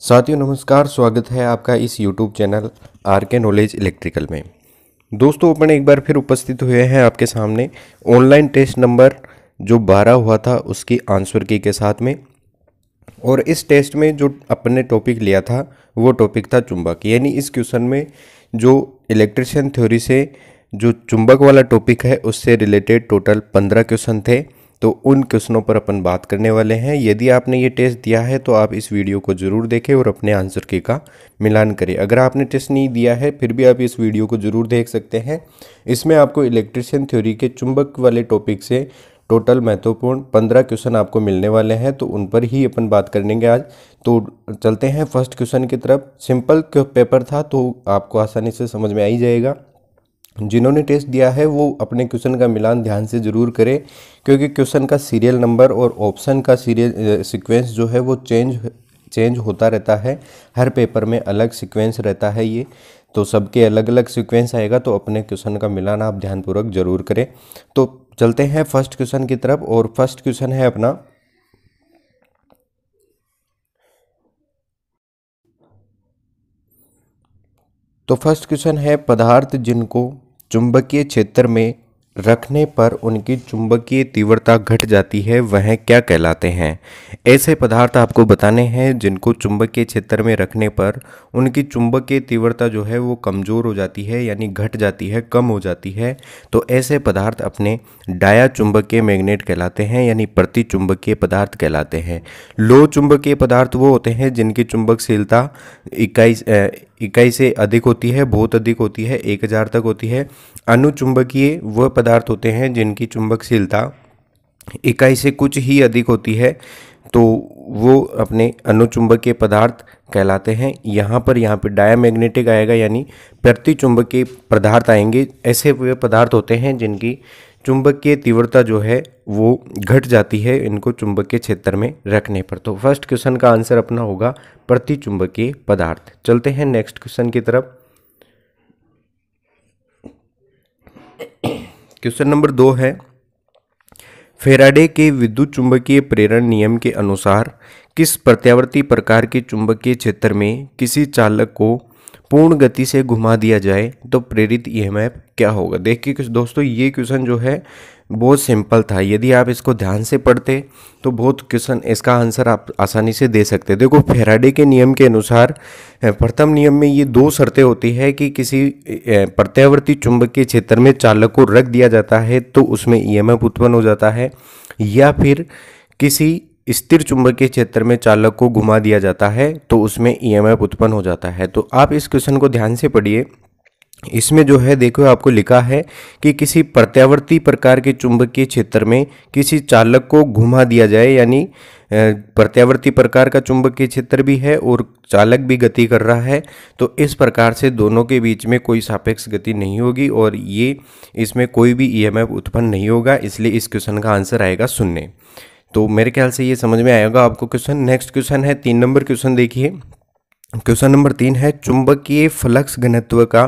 साथियों नमस्कार स्वागत है आपका इस YouTube channel R K knowledge electrical में दोस्तों अपन एक बार फिर उपस्थित हुए हैं आपके सामने ऑनलाइन टेस्ट नंबर जो बारह हुआ था उसकी आंसर की के साथ में और इस टेस्ट में जो अपन ने टॉपिक लिया था वो टॉपिक था चुंबक यानी इस क्वेश्चन में जो इलेक्ट्रिशियन थ्योरी से जो चुंबक वाला टॉपिक है उससे रिलेटेड टोटल पंद्रह क्वेश्चन थे तो उन क्वेश्चनों पर अपन बात करने वाले हैं यदि आपने ये टेस्ट दिया है तो आप इस वीडियो को ज़रूर देखें और अपने आंसर के का मिलान करें अगर आपने टेस्ट नहीं दिया है फिर भी आप इस वीडियो को ज़रूर देख सकते हैं इसमें आपको इलेक्ट्रिशियन थ्योरी के चुंबक वाले टॉपिक से टोटल महत्वपूर्ण पंद्रह क्वेश्चन आपको मिलने वाले हैं तो उन पर ही अपन बात करेंगे आज तो चलते हैं फर्स्ट क्वेश्चन की तरफ सिंपल पेपर था तो आपको आसानी से समझ में आ ही जाएगा जिन्होंने टेस्ट दिया है वो अपने क्वेश्चन का मिलान ध्यान से ज़रूर करें क्योंकि क्वेश्चन का सीरियल नंबर और ऑप्शन का सीरियल सीक्वेंस जो है वो चेंज चेंज होता रहता है हर पेपर में अलग सीक्वेंस रहता है ये तो सबके अलग अलग सीक्वेंस आएगा तो अपने क्वेश्चन का मिलान आप ध्यानपूर्वक ज़रूर करें तो चलते हैं फर्स्ट क्वेश्चन की तरफ और फर्स्ट क्वेश्चन है अपना तो फर्स्ट क्वेश्चन है पदार्थ जिनको चुंबकीय क्षेत्र में रखने पर उनकी चुंबकीय तीव्रता घट जाती है वह क्या कहलाते हैं ऐसे पदार्थ आपको बताने हैं जिनको चुंबकीय क्षेत्र में रखने पर उनकी चुंबकीय तीव्रता जो है वो कमज़ोर हो जाती है यानी घट जाती है कम हो जाती है तो ऐसे पदार्थ अपने डाया चुंबकीय मैग्नेट कहलाते हैं यानी प्रति चुंबकीय पदार्थ कहलाते हैं लो चुंबकीय पदार्थ वो होते हैं जिनकी चुंबकशीलता इक्कीस इकाई से अधिक होती है बहुत अधिक होती है एक हज़ार तक होती है अनुचुंबकीय वह पदार्थ होते हैं जिनकी चुंबकशीलता इकाई से कुछ ही अधिक होती है तो वो अपने अनुचुंबकीय पदार्थ कहलाते हैं यहाँ पर यहाँ पर डायामैग्नेटिक आएगा यानी प्रतिचुंबकीय पदार्थ आएंगे ऐसे वे पदार्थ होते हैं जिनकी चुंबक की तीव्रता जो है वो घट जाती है इनको चुंबक के क्षेत्र में रखने पर तो फर्स्ट क्वेश्चन का आंसर अपना होगा प्रति चुंबकीय पदार्थ चलते हैं नेक्स्ट क्वेश्चन की तरफ क्वेश्चन नंबर दो है फेराडे के विद्युत चुंबकीय प्रेरण नियम के अनुसार किस प्रत्यावर्ती प्रकार के चुंबकीय क्षेत्र में किसी चालक को पूर्ण गति से घुमा दिया जाए तो प्रेरित ईएमएफ e क्या होगा देखिए कुछ दोस्तों ये क्वेश्चन जो है बहुत सिंपल था यदि आप इसको ध्यान से पढ़ते तो बहुत क्वेश्चन इसका आंसर आप आसानी से दे सकते देखो फेराडे के नियम के अनुसार प्रथम नियम में ये दो शर्तें होती है कि किसी प्रत्यावर्ती चुंबक के क्षेत्र में चालक को रख दिया जाता है तो उसमें ईएमएफ e उत्पन्न हो जाता है या फिर किसी स्थिर चुंबकीय क्षेत्र में चालक को घुमा दिया जाता है तो उसमें ईएमएफ e उत्पन्न हो जाता है तो आप इस क्वेश्चन को ध्यान से पढ़िए इसमें जो है देखो आपको लिखा है कि किसी प्रत्यावर्ती प्रकार के चुंबकीय क्षेत्र में किसी चालक को घुमा दिया जाए यानी प्रत्यावर्ती प्रकार का चुंबकीय क्षेत्र भी है और चालक भी गति कर रहा है तो इस प्रकार से दोनों के बीच में कोई सापेक्ष गति नहीं होगी और ये इसमें कोई भी ईएमएफ e उत्पन्न नहीं होगा इसलिए इस क्वेश्चन का आंसर आएगा शून्य तो मेरे ख्याल से ये समझ में आएगा आपको क्वेश्चन नेक्स्ट क्वेश्चन है तीन नंबर क्वेश्चन देखिए क्वेश्चन नंबर तीन है चुंबकीय फ्लक्स घनत्व का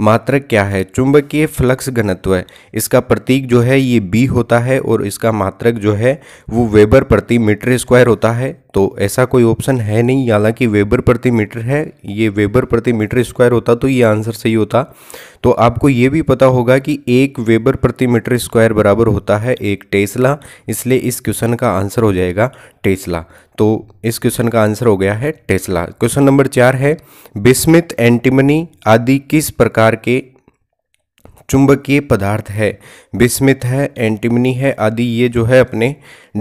मात्रक क्या है चुंबकीय फ्लक्स घनत्व इसका प्रतीक जो है ये बी होता है और इसका मात्रक जो है वो वेबर प्रति मीटर स्क्वायर होता है तो ऐसा कोई ऑप्शन है नहीं हालांकि वेबर प्रति मीटर है ये वेबर प्रति मीटर स्क्वायर होता तो ये आंसर सही होता तो आपको ये भी पता होगा कि एक वेबर प्रति मीटर स्क्वायर बराबर होता है एक टेस्ला इसलिए इस क्वेश्चन का आंसर हो जाएगा टेस्ला तो इस क्वेश्चन का आंसर हो गया है टेस्ला क्वेश्चन नंबर चार है बिस्मित एंटीमनी आदि किस प्रकार प्रकार के चुंबकीय पदार्थ है बिस्मित है एंटीमनी है आदि ये जो है अपने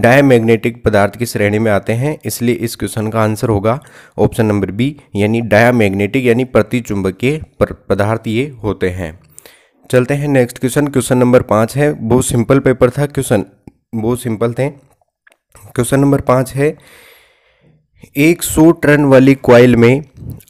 डायमैग्नेटिक पदार्थ की श्रेणी में आते हैं इसलिए इस क्वेश्चन का आंसर होगा ऑप्शन नंबर बी यानी डायमैग्नेटिक यानी चुंबकीय पदार्थ ये होते हैं चलते हैं नेक्स्ट क्वेश्चन क्वेश्चन नंबर पाँच है बहुत सिंपल पेपर था क्वेश्चन बहुत सिंपल थे क्वेश्चन नंबर पाँच है एक सौ टर्न वाली क्वाइल में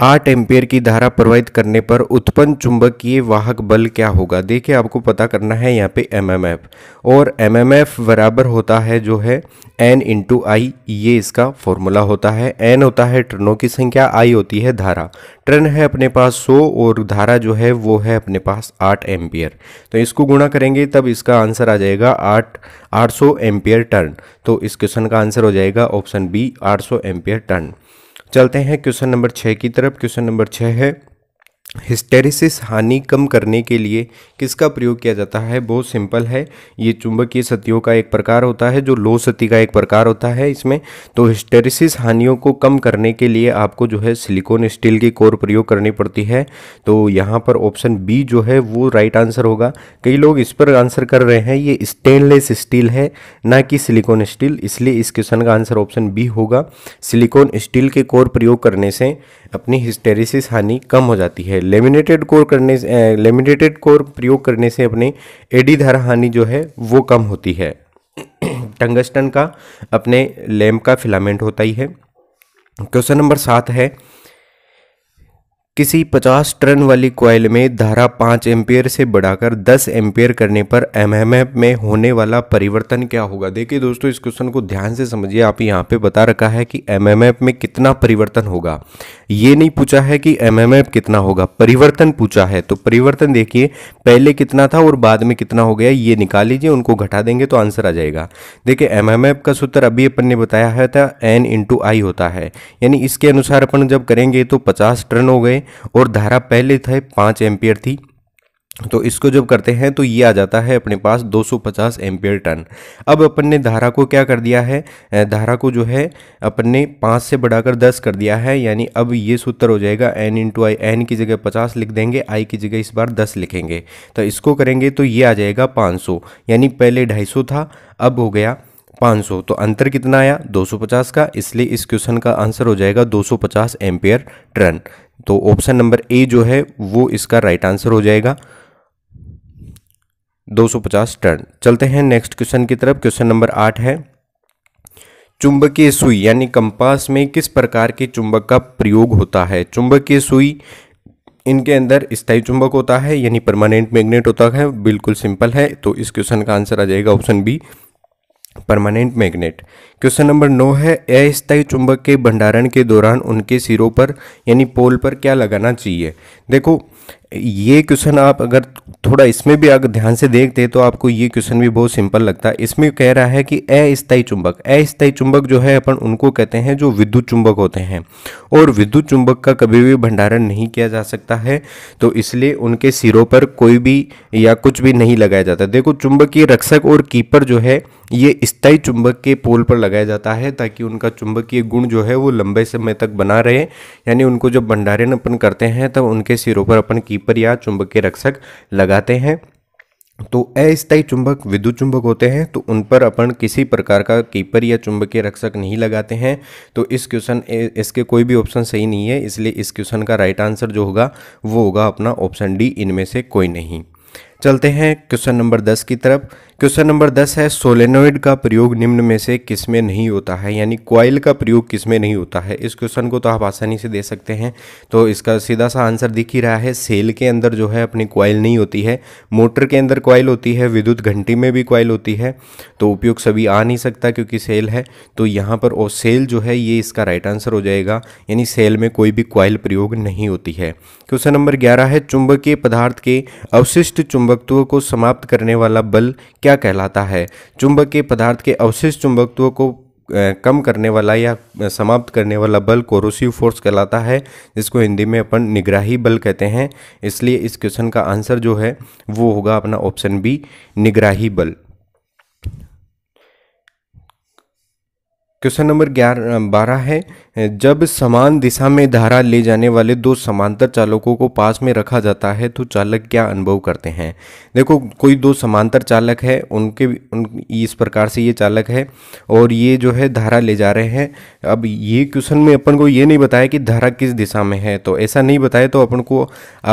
आठ एम्पेयर की धारा प्रवाहित करने पर उत्पन्न चुंबकीय वाहक बल क्या होगा देखिए आपको पता करना है यहाँ पे एमएमएफ और एमएमएफ बराबर होता है जो है एन इंटू आई ये इसका फॉर्मूला होता है एन होता है ट्रेनों की संख्या आई होती है धारा ट्रेन है अपने पास सौ और धारा जो है वो है अपने पास आठ एम्पियर तो इसको गुणा करेंगे तब इसका आंसर आ जाएगा आठ आठ सौ एम्पियर टर्न तो इस क्वेश्चन का आंसर हो जाएगा ऑप्शन बी आठ सौ एम्पियर टर्न चलते हैं क्वेश्चन नंबर छः की तरफ क्वेश्चन नंबर छः है हिस्टेरिसिस हानि कम करने के लिए किसका प्रयोग किया जाता है बहुत सिंपल है ये चुंबकीय सतियों का एक प्रकार होता है जो लो सती का एक प्रकार होता है इसमें तो हिस्टेरिसिस हानियों को कम करने के लिए आपको जो है सिलिकॉन स्टील की कोर प्रयोग करनी पड़ती है तो यहाँ पर ऑप्शन बी जो है वो राइट आंसर होगा कई लोग इस पर आंसर कर रहे हैं ये स्टेनलेस स्टील है ना कि सिलिकॉन स्टील इसलिए इस क्वेश्चन का आंसर ऑप्शन बी होगा सिलिकॉन स्टील के कोर प्रयोग करने से अपनी हिस्टेरिसिस हानि कम हो जाती है है लेमिनेटेड कोर करने से लेमिनेटेड कोर प्रयोग करने से अपने एडी धारा हानि जो है वो कम होती है टंगस्टन का अपने लैम्प का फिलामेंट होता ही है क्वेश्चन नंबर सात है किसी 50 टर्न वाली कॉयल में धारा 5 एम्पियर से बढ़ाकर 10 एम्पियर करने पर एम में होने वाला परिवर्तन क्या होगा देखिए दोस्तों इस क्वेश्चन को ध्यान से समझिए आप यहाँ पे बता रखा है कि एम में कितना परिवर्तन होगा ये नहीं पूछा है कि एम कितना होगा परिवर्तन पूछा है तो परिवर्तन देखिए पहले कितना था और बाद में कितना हो गया ये निकाल लीजिए उनको घटा देंगे तो आंसर आ जाएगा देखिए एम का सूत्र अभी अपन ने बताया है था एन इंटू आई होता है यानी इसके अनुसार अपन जब करेंगे तो पचास टर्न हो गए और धारा पहले था पाँच एम्पियर थी तो इसको जब करते हैं तो ये आ जाता है अपने पास 250 सौ एम्पियर टन अब अपन ने धारा को क्या कर दिया है धारा को जो है अपन ने पाँच से बढ़ाकर 10 कर दिया है यानी अब ये सूत्र हो जाएगा n इंटू आई एन की जगह 50 लिख देंगे i की जगह इस बार 10 लिखेंगे तो इसको करेंगे तो ये आ जाएगा 500 यानी पहले 250 था अब हो गया 500 तो अंतर कितना आया 250 का इसलिए इस क्वेश्चन का आंसर हो जाएगा 250 सौ एम्पियर टन तो ऑप्शन नंबर ए जो है वो इसका राइट आंसर हो जाएगा 250 टन चलते हैं नेक्स्ट क्वेश्चन की तरफ क्वेश्चन नंबर आठ है चुंबकीय सुई यानी कंपास में किस प्रकार के चुंबक का प्रयोग होता है चुंबकीय सुई इनके अंदर स्थायी चुंबक होता है यानी परमानेंट मैग्नेट होता है बिल्कुल सिंपल है तो इस क्वेश्चन का आंसर आ जाएगा option B permanent magnet question number नौ है अस्थायी चुंबक के भंडारण के दौरान उनके सिरों पर यानी पोल पर क्या लगाना चाहिए देखो ये क्वेश्चन आप अगर थोड़ा इसमें भी अगर ध्यान से देखते तो आपको ये क्वेश्चन भी बहुत सिंपल लगता है इसमें कह रहा है कि अस्थायी चुंबक अस्थायी चुंबक जो है अपन उनको कहते हैं जो विद्युत चुंबक होते हैं और विद्युत चुंबक का कभी भी भंडारण नहीं किया जा सकता है तो इसलिए उनके सिरों पर कोई भी या कुछ भी नहीं लगाया जाता देखो चुंबकीय रक्षक और कीपर जो है ये स्थायी चुंबक के पोल पर लगाया जाता है ताकि उनका चुंबकीय गुण जो है वो लंबे समय तक बना रहे यानी उनको जब भंडारण अपन करते हैं तब उनके सिरों पर अपन की स्वीपर या चुंबक के रक्षक लगाते हैं तो अस्थायी चुंबक विद्युत चुंबक होते हैं तो उन पर अपन किसी प्रकार का कीपर या चुंबकीय रक्षक नहीं लगाते हैं तो इस क्वेश्चन इसके कोई भी ऑप्शन सही नहीं है इसलिए इस क्वेश्चन का राइट आंसर जो होगा वो होगा अपना ऑप्शन डी इनमें से कोई नहीं चलते हैं क्वेश्चन नंबर दस की तरफ क्वेश्चन नंबर दस है सोलेनोइड का प्रयोग निम्न में से किस में नहीं होता है यानी क्वाइल का प्रयोग किस में नहीं होता है इस क्वेश्चन को तो आप आसानी से दे सकते हैं तो इसका सीधा सा आंसर दिख ही रहा है सेल के अंदर जो है अपनी क्वाइल नहीं होती है मोटर के अंदर क्वाइल होती है विद्युत घंटी में भी क्वाइल होती है तो उपयोग सभी आ नहीं सकता क्योंकि सेल है तो यहाँ पर और सेल जो है ये इसका राइट आंसर हो जाएगा यानी सेल में कोई भी क्वाइल प्रयोग नहीं होती है क्वेश्चन नंबर ग्यारह है चुंबकीय पदार्थ के अवशिष्ट चुंबकत्व को समाप्त करने वाला बल क्या क्या कहलाता है चुंबक के पदार्थ के अवशिष्ट चुंबकत्व को कम करने वाला या समाप्त करने वाला बल कोरोसिव फोर्स कहलाता है जिसको हिंदी में अपन निगराही बल कहते हैं इसलिए इस क्वेश्चन का आंसर जो है वो होगा अपना ऑप्शन बी निगराही बल क्वेश्चन नंबर ग्यारह बारह है जब समान दिशा में धारा ले जाने वाले दो समांतर चालकों को पास में रखा जाता है तो चालक क्या अनुभव करते हैं देखो कोई दो समांतर चालक है उनके उन इस प्रकार से ये चालक है और ये जो है धारा ले जा रहे हैं अब ये क्वेश्चन में अपन को ये नहीं बताया कि धारा किस दिशा में है तो ऐसा नहीं बताया तो अपन को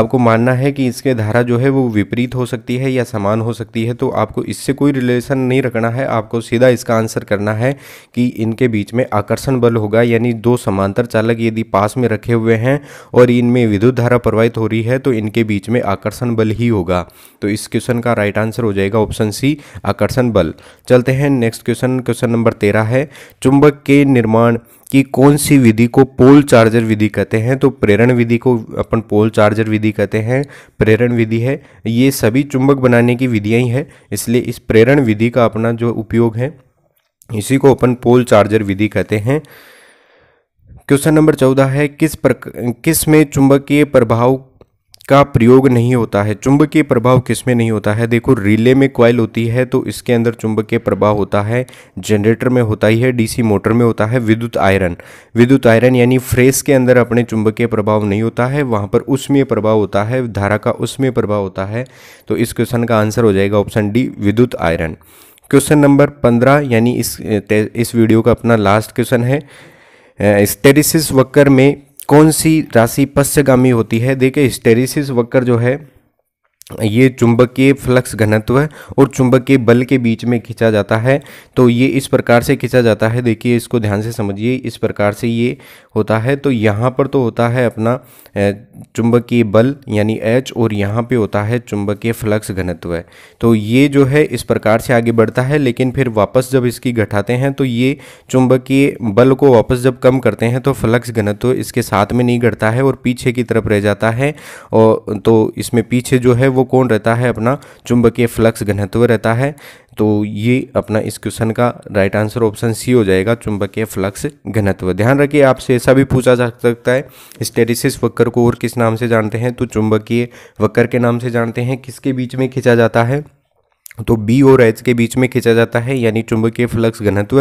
आपको मानना है कि इसके धारा जो है वो विपरीत हो सकती है या समान हो सकती है तो आपको इससे कोई रिलेशन नहीं रखना है आपको सीधा इसका आंसर करना है कि इन उनके बीच में आकर्षण बल होगा यानी दो समांतर चालक यदि पास में रखे हुए हैं और इनमें विद्युत धारा प्रवाहित हो रही है तो इनके बीच में आकर्षण बल ही होगा तो इस क्वेश्चन का राइट आंसर हो जाएगा ऑप्शन सी आकर्षण बल चलते हैं नेक्स्ट क्वेश्चन क्वेश्चन नंबर तेरह है चुंबक के निर्माण कि कौन सी विधि को पोल चार्जर विधि कहते हैं तो प्रेरण विधि को अपन पोल चार्जर विधि कहते हैं प्रेरण विधि है ये सभी चुंबक बनाने की विधियाँ ही है इसलिए इस प्रेरण विधि का अपना जो उपयोग है इसी को ओपन पोल चार्जर विधि कहते हैं क्वेश्चन नंबर चौदह है किस पर किस में चुंबकीय प्रभाव का प्रयोग नहीं होता है चुंबकीय प्रभाव किस में नहीं होता है देखो रिले में क्वाइल होती है तो इसके अंदर चुंबकीय प्रभाव होता है जनरेटर में होता ही है डीसी मोटर में होता है विद्युत आयरन विद्युत आयरन यानी फ्रेस के अंदर अपने चुंबकीय प्रभाव नहीं होता है वहाँ पर उसमें प्रभाव होता है धारा का उसमें प्रभाव होता है तो इस क्वेश्चन का आंसर हो जाएगा ऑप्शन डी विद्युत आयरन क्वेश्चन नंबर पंद्रह यानी इस इस वीडियो का अपना लास्ट क्वेश्चन है स्टेरिसिस वक्र में कौन सी राशि पश्चगामी होती है देखिए स्टेरिसिस वक्र जो है ये चुंबकीय फ्लक्स घनत्व और चुंबकीय बल के बीच में खींचा जाता है तो ये इस प्रकार से खींचा जाता है देखिए इसको ध्यान से समझिए इस प्रकार से ये होता है तो यहाँ पर तो होता है अपना चुंबकीय बल यानी एच और यहाँ पे होता है चुंबकीय फ्लक्स घनत्व तो ये जो है इस प्रकार से आगे बढ़ता है लेकिन फिर वापस जब इसकी घटाते हैं तो ये चुंबकीय बल को वापस जब कम करते हैं तो फ्लक्स घनत्व इसके साथ में नहीं घटता है और पीछे की तरफ रह जाता है और तो इसमें पीछे जो है वो कौन रहता है अपना चुंबकीय फ्लक्स घनत्व रहता है तो ये अपना इस क्वेश्चन का राइट आंसर ऑप्शन सी हो जाएगा चुंबकीय फ्लक्स घनत्व ध्यान रखिए आपसे ऐसा भी पूछा जा सकता है स्टेरिसिस वक्र को और किस नाम से जानते हैं तो चुंबकीय वक्र के नाम से जानते हैं किसके बीच में खींचा जाता है तो बी और एच के बीच में खींचा जाता है यानी चुंबकीय फ्लक्स घनत्व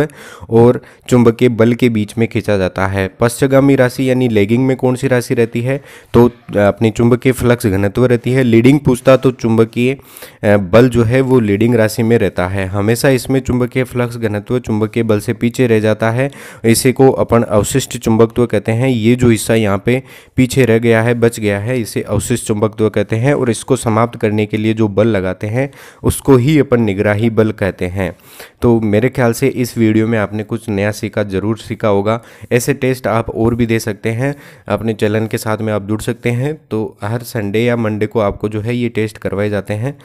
और चुंबकीय बल के बीच में खींचा जाता है पश्चगामी राशि यानी लेगिंग में कौन सी राशि रहती है तो अपनी चुंबकीय फ्लक्स घनत्व रहती है लीडिंग पूछता तो चुंबकीय बल जो है वो लीडिंग राशि में रहता है हमेशा इसमें चुंबकीय फ्लक्स घनत्व चुंबकीय बल से पीछे रह जाता है इसी को अपन अवशिष्ट चुंबकत्व कहते हैं ये जो हिस्सा यहाँ पे पीछे रह गया है बच गया है इसे अवशिष्ट चुंबकत्व कहते हैं और इसको समाप्त करने के लिए जो बल लगाते हैं उसको ही अपन निगराही बल कहते हैं तो मेरे ख्याल से इस वीडियो में आपने कुछ नया सीखा ज़रूर सीखा होगा ऐसे टेस्ट आप और भी दे सकते हैं अपने चलन के साथ में आप जुड़ सकते हैं तो हर संडे या मंडे को आपको जो है ये टेस्ट करवाए जाते हैं